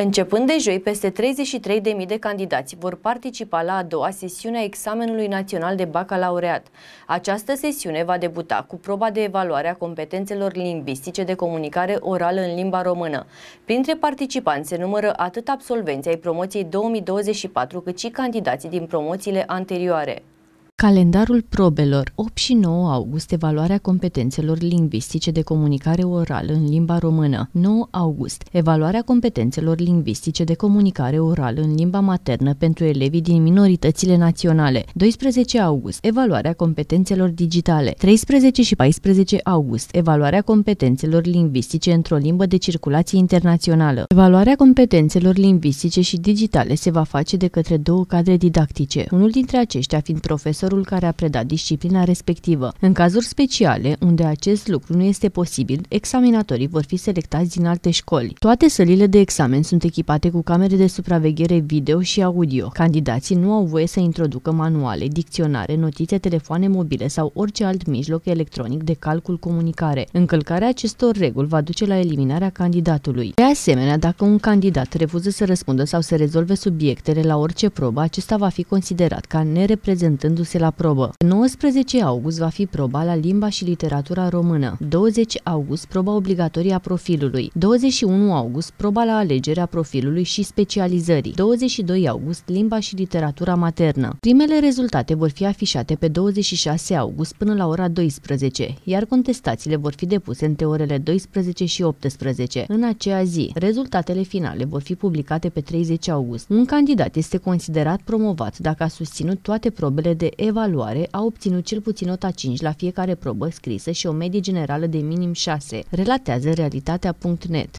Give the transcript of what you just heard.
Începând de joi, peste 33.000 de candidați vor participa la a doua sesiune a examenului național de bacalaureat. Această sesiune va debuta cu proba de evaluare a competențelor lingvistice de comunicare orală în limba română. Printre participanți se numără atât absolvenții ai promoției 2024, cât și candidații din promoțiile anterioare. Calendarul probelor 8 și 9 august evaluarea competențelor lingvistice de comunicare orală în limba română 9 august evaluarea competențelor lingvistice de comunicare orală în limba maternă pentru elevii din minoritățile naționale 12 august evaluarea competențelor digitale 13 și 14 august evaluarea competențelor lingvistice într-o limbă de circulație internațională Evaluarea competențelor lingvistice și digitale se va face de către două cadre didactice unul dintre aceștia fiind profesor profesorul care a predat disciplina respectivă. În cazuri speciale, unde acest lucru nu este posibil, examinatorii vor fi selectați din alte școli. Toate sălile de examen sunt echipate cu camere de supraveghere video și audio. Candidații nu au voie să introducă manuale, dicționare, notițe, telefoane mobile sau orice alt mijloc electronic de calcul comunicare. Încălcarea acestor reguli va duce la eliminarea candidatului. De asemenea, dacă un candidat refuză să răspundă sau să rezolve subiectele la orice probă, acesta va fi considerat ca nereprezentându-se la probă. 19 august va fi proba la limba și literatura română, 20 august proba obligatorie a profilului, 21 august proba la alegerea profilului și specializării, 22 august limba și literatura maternă. Primele rezultate vor fi afișate pe 26 august până la ora 12, iar contestațiile vor fi depuse între orele 12 și 18 în aceea zi. Rezultatele finale vor fi publicate pe 30 august. Un candidat este considerat promovat dacă a susținut toate probele de evaluare evaluare a obținut cel puțin nota 5 la fiecare probă scrisă și o medie generală de minim 6, relatează realitatea.net.